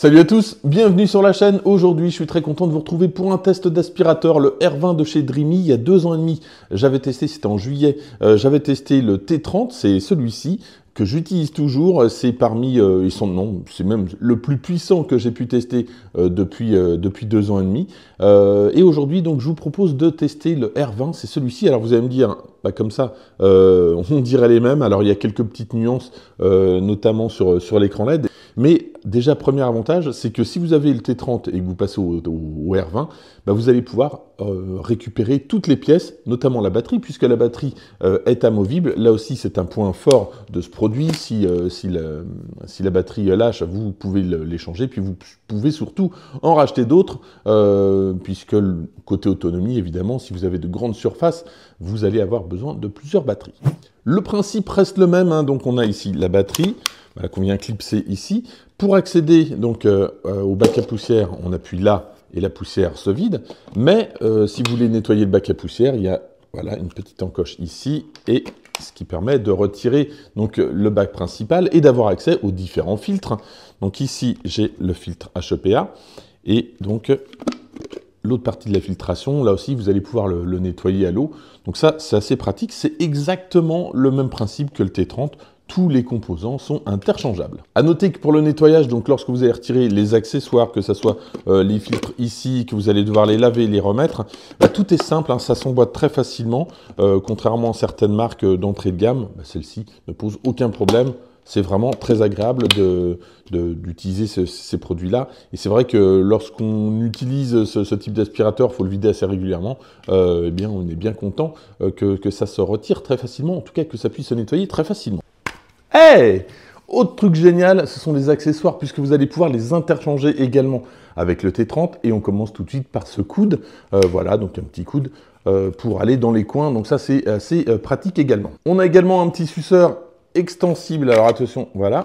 Salut à tous, bienvenue sur la chaîne. Aujourd'hui, je suis très content de vous retrouver pour un test d'aspirateur, le R20 de chez Dreamy. Il y a deux ans et demi, j'avais testé, c'était en juillet, euh, j'avais testé le T30, c'est celui-ci que j'utilise toujours. C'est parmi, euh, ils sont non, c'est même le plus puissant que j'ai pu tester euh, depuis depuis deux ans et demi. et aujourd'hui, donc, je vous propose de tester le R20, c'est celui-ci. Alors, vous allez me dire, comme ça. Euh, on dirait les mêmes, alors il y a quelques petites nuances, euh, notamment sur, sur l'écran LED. Mais déjà, premier avantage, c'est que si vous avez le T30 et que vous passez au, R20, bah, vous allez pouvoir euh, récupérer toutes les pièces, notamment la batterie, puisque la batterie est amovible. Là aussi, c'est un point fort de ce produit. Si, si, la, batterie lâche, vous pouvez l'échanger, puis vous pouvez surtout en racheter d'autres, puisque côté autonomie, évidemment, si vous avez de grandes surfaces, vous allez avoir besoin de plusieurs batteries. Le principe reste le même, hein. donc on a ici la batterie bah, qu'on vient clipser ici. Pour accéder donc euh, euh, au bac à poussière, on appuie là et la poussière se vide. Mais euh, si vous voulez nettoyer le bac à poussière, il y a voilà, une petite encoche ici et ce qui permet de retirer donc, le bac principal et d'avoir accès aux différents filtres. Donc ici, j'ai le filtre HEPA et donc L'autre partie de la filtration, là aussi, vous allez pouvoir le, nettoyer à l'eau. Donc ça, c'est assez pratique. C'est exactement le même principe que le T30 tous les composants sont interchangeables. À noter que pour le nettoyage, donc lorsque vous allez retirer les accessoires, que ce soit euh, les filtres ici, que vous allez devoir les laver, et les remettre, bah, tout est simple, hein. ça s'emboîte très facilement. Euh, contrairement à certaines marques euh, d'entrée de gamme, bah, celle-ci ne pose aucun problème c'est vraiment très agréable d'utiliser de, ces produits-là. Et c'est vrai que lorsqu'on utilise ce, type d'aspirateur, il faut le vider assez régulièrement, euh, eh bien, on est bien content euh, que, ça se retire très facilement, en tout cas que ça puisse se nettoyer très facilement. Hey eh! autre truc génial, ce sont les accessoires, puisque vous allez pouvoir les interchanger également avec le T30. Et on commence tout de suite par ce coude. Euh, voilà, donc un petit coude pour aller dans les coins. Donc ça, c'est assez pratique également. On a également un petit suceur extensible. Alors attention, voilà.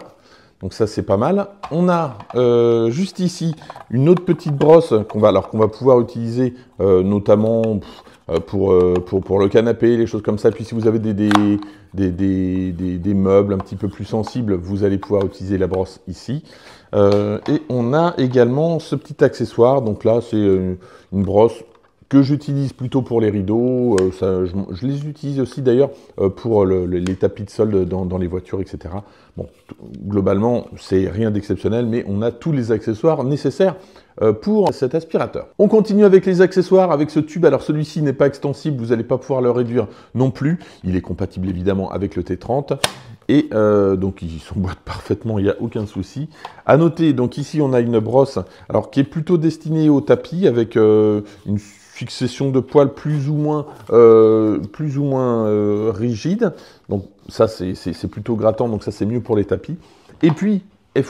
Donc ça, c'est pas mal. On a euh, juste ici une autre petite brosse qu'on va, alors qu'on va pouvoir utiliser euh, notamment euh, pour, pour, le canapé, les choses comme ça. Puis si vous avez des, des, meubles un petit peu plus sensibles, vous allez pouvoir utiliser la brosse ici. et on a également ce petit accessoire. Donc là, c'est une, une brosse que j'utilise plutôt pour les rideaux. Euh, ça, je, les utilise aussi d'ailleurs euh, pour les tapis de sol dans, les voitures, etc. Bon, globalement, c'est rien d'exceptionnel, mais on a tous les accessoires nécessaires euh, pour cet aspirateur. On continue avec les accessoires, avec ce tube. Alors celui-ci n'est pas extensible, vous n'allez pas pouvoir le réduire non plus. Il est compatible évidemment avec le T30. Et donc il s'emboîte parfaitement, il n'y a aucun souci. À noter, donc ici on a une brosse alors qui est plutôt destinée au tapis avec une Succession de poils plus ou moins, euh, plus ou moins euh, rigide. Donc ça, c'est plutôt grattant, donc ça, c'est mieux pour les tapis. Et puis, est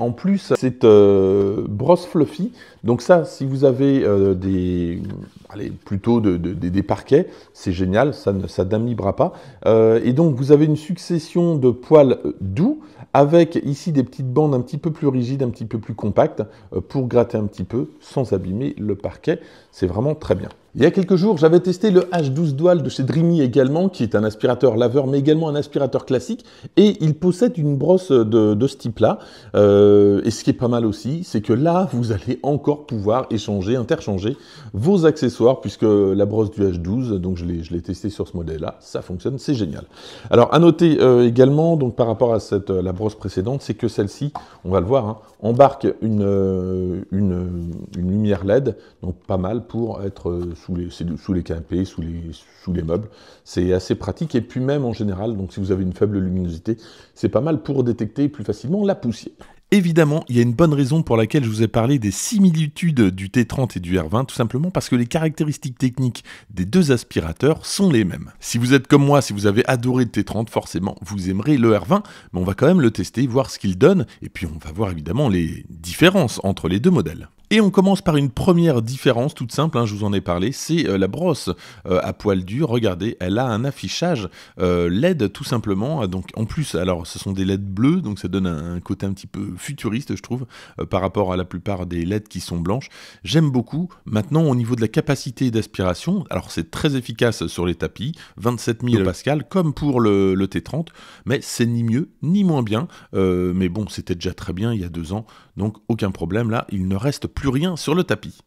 en plus cette euh, brosse fluffy. Donc ça, si vous avez euh, des, allez, plutôt de, des, parquets, c'est génial, ça ne ça pas. Euh, et donc vous avez une succession de poils doux avec ici des petites bandes un petit peu plus rigides, un petit peu plus compactes pour gratter un petit peu sans abîmer le parquet. C'est vraiment très bien. Il y a quelques jours, j'avais testé le H12 Dual de chez Dreamy également, qui est un aspirateur laveur, mais également un aspirateur classique, et il possède une brosse de, ce type-là. Euh, et ce qui est pas mal aussi, c'est que là, vous allez encore pouvoir échanger, interchanger vos accessoires, puisque la brosse du H12, donc je l'ai testé sur ce modèle-là, ça fonctionne, c'est génial. Alors, à noter euh, également, donc par rapport à euh, la brosse précédente, c'est que celle-ci, on va le voir, hein, embarque une, une, une lumière LED, donc pas mal pour être sous les, sous canapés, sous les, sous les meubles. C'est assez pratique. Et puis même en général, donc si vous avez une faible luminosité, c'est pas mal pour détecter plus facilement la poussière. Évidemment, il y a une bonne raison pour laquelle je vous ai parlé des similitudes du T30 et du R20, tout simplement parce que les caractéristiques techniques des deux aspirateurs sont les mêmes. Si vous êtes comme moi, si vous avez adoré le T30, forcément, vous aimerez le R20, mais on va quand même le tester, voir ce qu'il donne, et puis on va voir évidemment les différences entre les deux modèles. Et on commence par une première différence toute simple, hein, je vous en ai parlé, c'est euh, la brosse euh, à poils durs, Regardez, elle a un affichage euh, LED tout simplement. Donc en plus, alors ce sont des LED bleus, donc ça donne un, côté un petit peu futuriste, je trouve, par rapport à la plupart des LED qui sont blanches. J'aime beaucoup. Maintenant, au niveau de la capacité d'aspiration, alors c'est très efficace sur les tapis, 27 000 pascal, comme pour le, le T30, mais c'est ni mieux ni moins bien. mais bon, c'était déjà très bien il y a deux ans, donc aucun problème là. Il ne reste plus rien sur le tapis.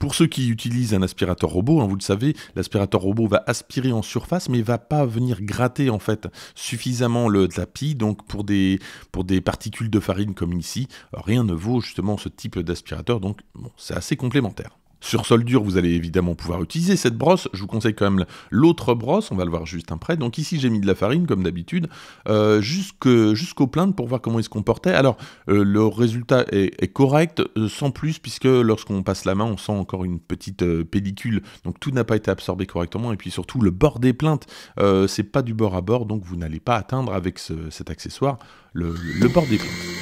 Pour ceux qui utilisent un aspirateur robot, hein, vous le savez, l'aspirateur robot va aspirer en surface, mais va pas venir gratter en fait suffisamment le tapis. Donc pour des, pour des particules de farine comme ici, rien ne vaut justement ce type d'aspirateur. Donc bon, c'est assez complémentaire. Sur sol dur, vous allez évidemment pouvoir utiliser cette brosse. Je vous conseille quand même l'autre brosse, on va le voir juste après. Donc ici, j'ai mis de la farine, comme d'habitude, euh, jusqu'aux plaintes pour voir comment ils se comportait. Alors, euh, le résultat est, correct, euh, sans plus, puisque lorsqu'on passe la main, on sent encore une petite pellicule. Donc tout n'a pas été absorbé correctement. Et puis surtout, le bord des plaintes, c'est pas du bord à bord, donc vous n'allez pas atteindre avec cet accessoire le, le bord des plaintes.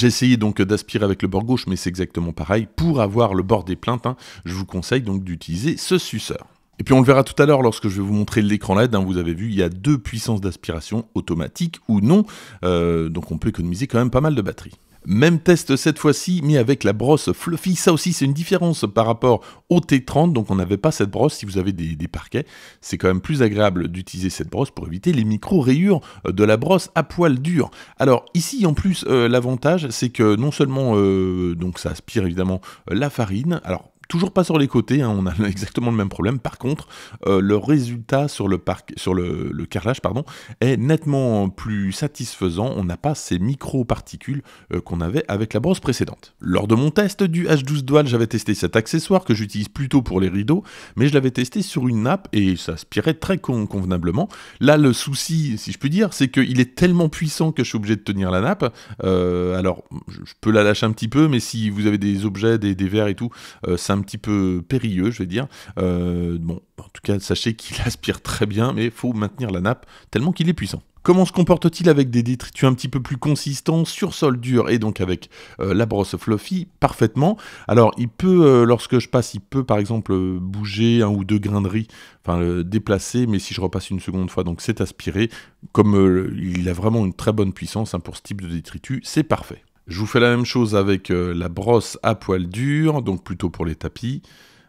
J'ai essayé donc d'aspirer avec le bord gauche, mais c'est exactement pareil. Pour avoir le bord des plaintes, hein, je vous conseille donc d'utiliser ce suceur. Et puis on le verra tout à l'heure lorsque je vais vous montrer l'écran LED, hein, vous avez vu, il y a deux puissances d'aspiration, automatique ou non, euh, donc on peut économiser quand même pas mal de batterie. Même test cette fois-ci, mais avec la brosse Fluffy. Ça aussi, c'est une différence par rapport au T30. Donc, on n'avait pas cette brosse. Si vous avez des, parquets, c'est quand même plus agréable d'utiliser cette brosse pour éviter les micro-rayures euh, de la brosse à poil dur. Alors, ici, en plus, euh, l'avantage, c'est que non seulement euh, donc ça aspire évidemment la farine. Alors, Toujours pas sur les côtés, hein, on a exactement le même problème. Par contre, euh, le résultat sur le, parc, sur le, carrelage pardon, est nettement plus satisfaisant. On n'a pas ces micro-particules euh, qu'on avait avec la brosse précédente. Lors de mon test du H12 Dual, j'avais testé cet accessoire que j'utilise plutôt pour les rideaux, mais je l'avais testé sur une nappe et ça aspirait très convenablement. Là, le souci, si je peux dire, c'est qu'il est tellement puissant que je suis obligé de tenir la nappe. Euh, alors, je peux la lâcher un petit peu, mais si vous avez des objets, des, des verres et tout, ça me un petit peu périlleux, je vais dire. Euh, bon, en tout cas, sachez qu'il aspire très bien, mais il faut maintenir la nappe tellement qu'il est puissant. Comment se comporte-t-il avec des détritus un petit peu plus consistants sur sol dur et donc avec euh, la brosse fluffy Parfaitement. Alors, il peut, euh, lorsque je passe, il peut par exemple bouger un ou deux grains de riz, enfin le déplacer, mais si je repasse une seconde fois, donc c'est aspiré. Comme il a vraiment une très bonne puissance hein, pour ce type de détritus, c'est parfait. Je vous fais la même chose avec euh, la brosse à poil dur, donc plutôt pour les tapis.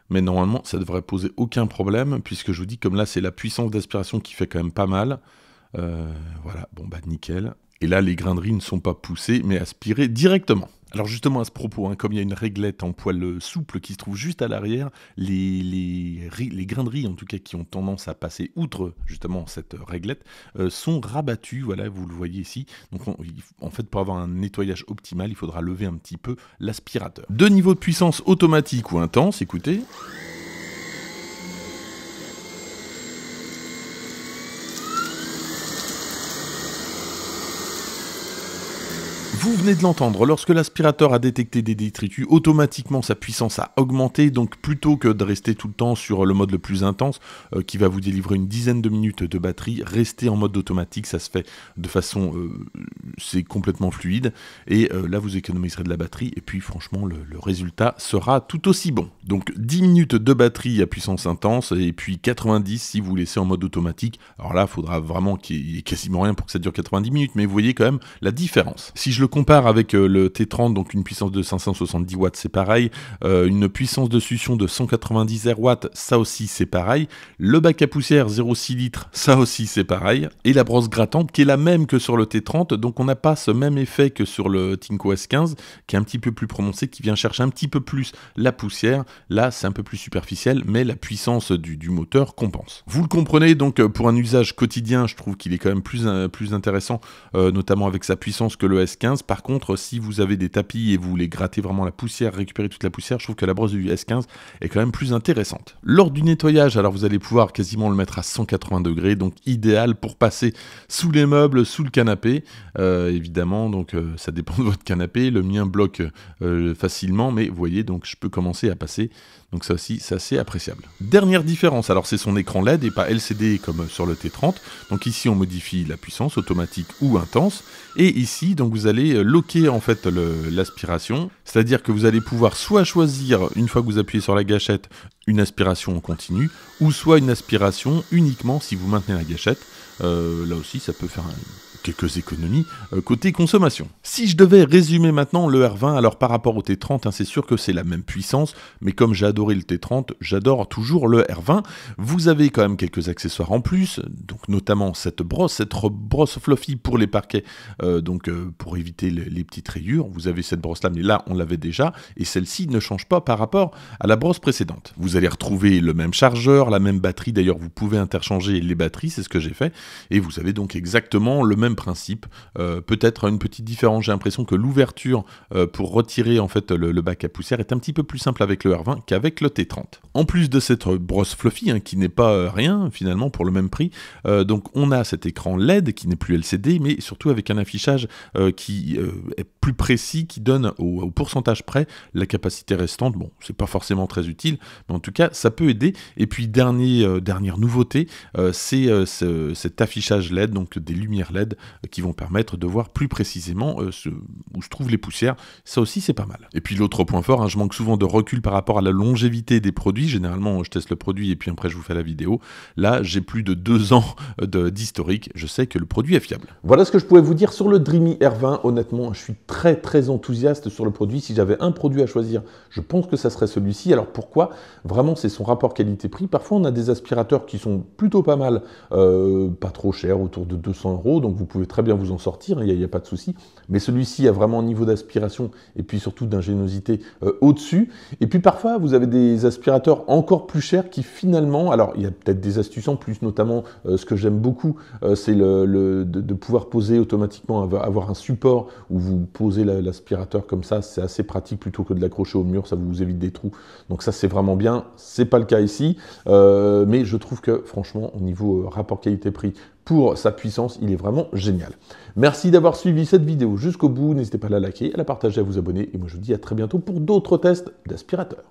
Mais normalement, ça devrait poser aucun problème, puisque je vous dis, comme là, c'est la puissance d'aspiration qui fait quand même pas mal. Euh, voilà, bon bah nickel. Et là, les graineries ne sont pas poussées, mais aspirées directement. Alors justement à ce propos, hein, comme il y a une réglette en poil euh, souple qui se trouve juste à l'arrière, les, les, grains de riz en tout cas qui ont tendance à passer outre justement cette euh, réglette euh, sont rabattus, voilà vous le voyez ici. Donc en fait pour avoir un nettoyage optimal il faudra lever un petit peu l'aspirateur. Deux niveaux de puissance automatique ou intense, écoutez. Vous venez de l'entendre, lorsque l'aspirateur a détecté des détritus, automatiquement sa puissance a augmenté, donc plutôt que de rester tout le temps sur le mode le plus intense, euh, qui va vous délivrer une dizaine de minutes de batterie, restez en mode automatique, ça se fait de façon... Euh, c'est complètement fluide, et euh, là vous économiserez de la batterie, et puis franchement le, résultat sera tout aussi bon. Donc 10 minutes de batterie à puissance intense, et puis 90 si vous laissez en mode automatique, alors là il faudra vraiment qu'il y ait quasiment rien pour que ça dure 90 minutes, mais vous voyez quand même la différence. Si je le compare avec euh, le T30, donc une puissance de 570 watts, c'est pareil. Euh, une puissance de suction de 190 air watts, ça aussi c'est pareil. Le bac à poussière 0,6 litres, ça aussi c'est pareil. Et la brosse grattante qui est la même que sur le T30, donc on n'a pas ce même effet que sur le Tinko S15, qui est un petit peu plus prononcé, qui vient chercher un petit peu plus la poussière. Là, c'est un peu plus superficiel, mais la puissance du, moteur compense. Vous le comprenez, donc euh, pour un usage quotidien, je trouve qu'il est quand même plus, intéressant, notamment avec sa puissance que le S15. Par contre, si vous avez des tapis et vous voulez gratter vraiment la poussière, récupérer toute la poussière, je trouve que la brosse du S15 est quand même plus intéressante. Lors du nettoyage, alors vous allez pouvoir quasiment le mettre à 180 degrés, donc idéal pour passer sous les meubles, sous le canapé. Euh, évidemment, donc euh, ça dépend de votre canapé. Le mien bloque euh, facilement, mais vous voyez, donc je peux commencer à passer. Donc ça aussi, c'est assez appréciable. Dernière différence, alors c'est son écran LED et pas LCD comme sur le T30. Donc ici, on modifie la puissance automatique ou intense. Et ici, donc vous allez euh, loquer en fait l'aspiration, c'est-à-dire que vous allez pouvoir soit choisir, une fois que vous appuyez sur la gâchette, une aspiration en continu, ou soit une aspiration uniquement si vous maintenez la gâchette. Euh, là aussi, ça peut faire quelques économies euh, côté consommation. Si je devais résumer maintenant le R20, alors par rapport au T30, hein, c'est sûr que c'est la même puissance, mais comme j'ai adoré le T30, j'adore toujours le R20. Vous avez quand même quelques accessoires en plus, donc notamment cette brosse, cette brosse fluffy pour les parquets, euh, donc pour éviter les, petites rayures. Vous avez cette brosse là, mais là on l'avait déjà, et celle-ci ne change pas par rapport à la brosse précédente allez retrouver le même chargeur, la même batterie. D'ailleurs, vous pouvez interchanger les batteries, c'est ce que j'ai fait. Et vous avez donc exactement le même principe. Euh, peut-être une petite différence. J'ai l'impression que l'ouverture euh, pour retirer en fait le, bac à poussière est un petit peu plus simple avec le R20 qu'avec le T30. En plus de cette brosse fluffy hein, qui n'est pas euh, rien finalement pour le même prix, donc on a cet écran LED qui n'est plus LCD, mais surtout avec un affichage qui est plus précis, qui donne au, pourcentage près la capacité restante. Bon, c'est pas forcément très utile, mais en en tout cas, ça peut aider. Et puis, dernier, euh, dernière nouveauté, euh, c'est euh, cet affichage LED, donc des lumières LED qui vont permettre de voir plus précisément où se trouvent les poussières. Ça aussi, c'est pas mal. Et puis, l'autre point fort, hein, je manque souvent de recul par rapport à la longévité des produits. Généralement, je teste le produit et puis après, je vous fais la vidéo. Là, j'ai plus de deux ans d'historique. je sais que le produit est fiable. Voilà ce que je pouvais vous dire sur le Dreamy R20. Honnêtement, je suis très, très enthousiaste sur le produit. Si j'avais un produit à choisir, je pense que ça serait celui-ci. Alors, pourquoi Vraiment, c'est son rapport qualité-prix. Parfois, on a des aspirateurs qui sont plutôt pas mal, euh, pas trop chers, autour de 200 euros, donc vous pouvez très bien vous en sortir, il hein, n'y a, pas de souci. Mais celui-ci a vraiment un niveau d'aspiration et puis surtout d'ingéniosité euh, au-dessus. Et puis parfois, vous avez des aspirateurs encore plus chers qui finalement, alors il y a peut-être des astuces en plus, notamment euh, ce que j'aime beaucoup, c'est le, de, pouvoir poser automatiquement, avoir un support où vous posez l'aspirateur comme ça, c'est assez pratique plutôt que de l'accrocher au mur, ça vous évite des trous. Donc ça, c'est vraiment bien c'est pas le cas ici. Euh, mais je trouve que franchement, au niveau euh, rapport qualité-prix, pour sa puissance, il est vraiment génial. Merci d'avoir suivi cette vidéo jusqu'au bout. N'hésitez pas à la liker, à la partager, à vous abonner. Et moi, je vous dis à très bientôt pour d'autres tests d'aspirateurs.